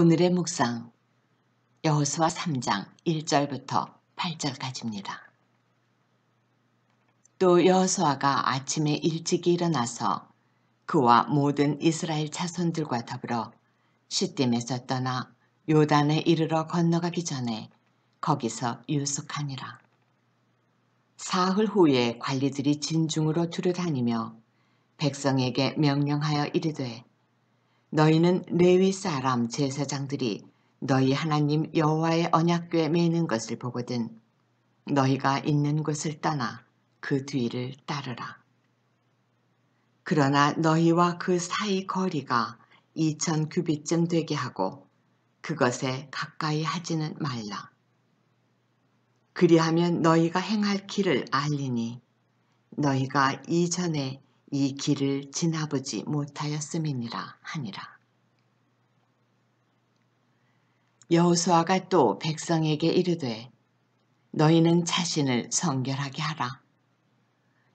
오늘의 묵상 여호수아 3장 1절부터 8절까지입니다. 또 여호수아가 아침에 일찍 일어나서 그와 모든 이스라엘 자손들과 더불어 시딤에서 떠나 요단에 이르러 건너가기 전에 거기서 유숙하니라. 사흘 후에 관리들이 진중으로 두루 다니며 백성에게 명령하여 이르되 너희는 레위 사람 제사장들이 너희 하나님 여호와의 언약궤 매는 것을 보거든 너희가 있는 곳을 떠나 그 뒤를 따르라. 그러나 너희와 그 사이 거리가 2천 규빗쯤 되게 하고 그것에 가까이 하지는 말라. 그리하면 너희가 행할 길을 알리니 너희가 이전에 이 길을 지나보지 못하였음이니라 하니라. 여호수아가 또 백성에게 이르되 너희는 자신을 성결하게 하라.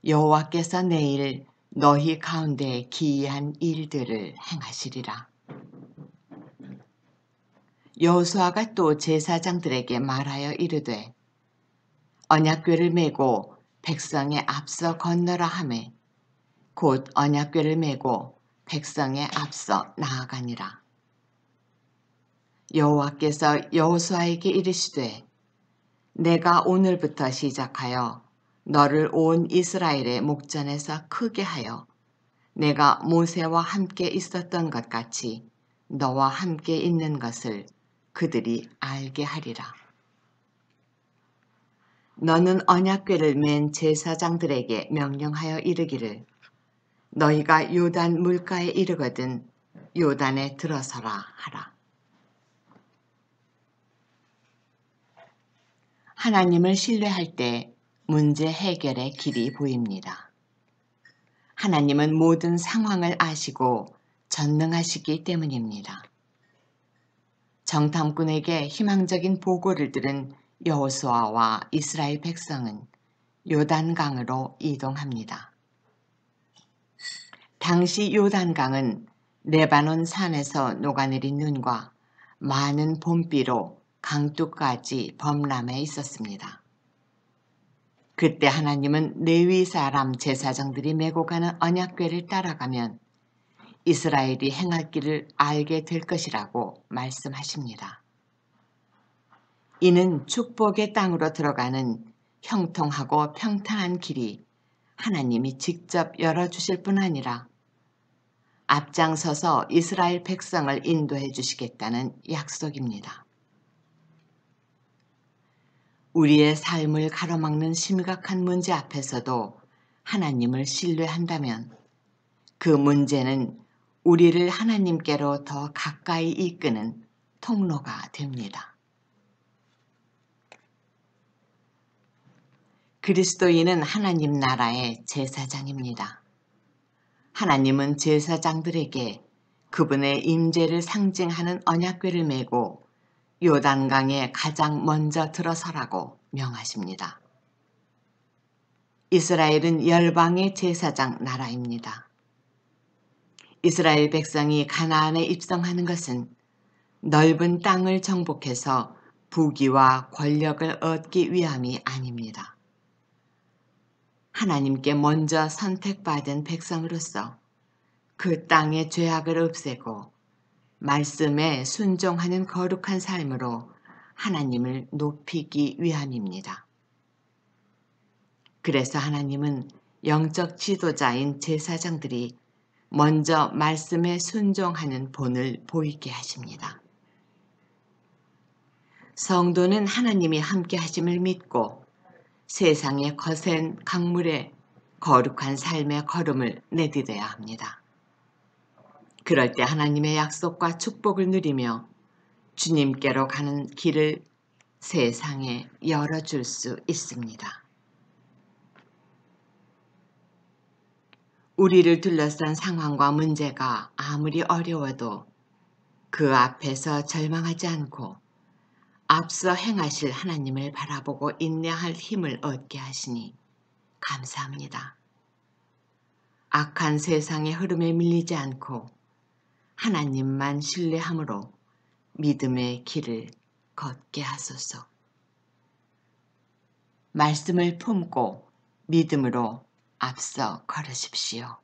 여호와께서 내일 너희 가운데 기이한 일들을 행하시리라. 여호수아가 또 제사장들에게 말하여 이르되 언약궤를 메고 백성의 앞서 건너라 하매 곧 언약궤를 메고 백성에 앞서 나아가니라. 여호와께서 여호수아에게 이르시되 내가 오늘부터 시작하여 너를 온 이스라엘의 목전에서 크게 하여 내가 모세와 함께 있었던 것 같이 너와 함께 있는 것을 그들이 알게 하리라. 너는 언약궤를 맨 제사장들에게 명령하여 이르기를 너희가 요단 물가에 이르거든 요단에 들어서라 하라. 하나님을 신뢰할 때 문제 해결의 길이 보입니다. 하나님은 모든 상황을 아시고 전능하시기 때문입니다. 정탐꾼에게 희망적인 보고를 들은 여호수아와 이스라엘 백성은 요단강으로 이동합니다. 당시 요단강은 레바논 산에서 녹아내린 눈과 많은 봄비로 강둑까지 범람해 있었습니다. 그때 하나님은 레위 사람 제사장들이 메고 가는 언약궤를 따라가면 이스라엘이 행할 길을 알게 될 것이라고 말씀하십니다. 이는 축복의 땅으로 들어가는 형통하고 평탄한 길이 하나님이 직접 열어주실 뿐 아니라 앞장서서 이스라엘 백성을 인도해 주시겠다는 약속입니다. 우리의 삶을 가로막는 심각한 문제 앞에서도 하나님을 신뢰한다면 그 문제는 우리를 하나님께로 더 가까이 이끄는 통로가 됩니다. 그리스도인은 하나님 나라의 제사장입니다. 하나님은 제사장들에게 그분의 임재를 상징하는 언약궤를 메고 요단강에 가장 먼저 들어서라고 명하십니다. 이스라엘은 열방의 제사장 나라입니다. 이스라엘 백성이 가나안에 입성하는 것은 넓은 땅을 정복해서 부귀와 권력을 얻기 위함이 아닙니다. 하나님께 먼저 선택받은 백성으로서 그 땅의 죄악을 없애고 말씀에 순종하는 거룩한 삶으로 하나님을 높이기 위함입니다. 그래서 하나님은 영적 지도자인 제사장들이 먼저 말씀에 순종하는 본을 보이게 하십니다. 성도는 하나님이 함께 하심을 믿고 세상의 거센 강물에 거룩한 삶의 걸음을 내디뎌야 합니다. 그럴 때 하나님의 약속과 축복을 누리며 주님께로 가는 길을 세상에 열어줄 수 있습니다. 우리를 둘러싼 상황과 문제가 아무리 어려워도 그 앞에서 절망하지 않고 앞서 행하실 하나님을 바라보고 인내할 힘을 얻게 하시니 감사합니다. 악한 세상의 흐름에 밀리지 않고 하나님만 신뢰함으로 믿음의 길을 걷게 하소서. 말씀을 품고 믿음으로 앞서 걸으십시오.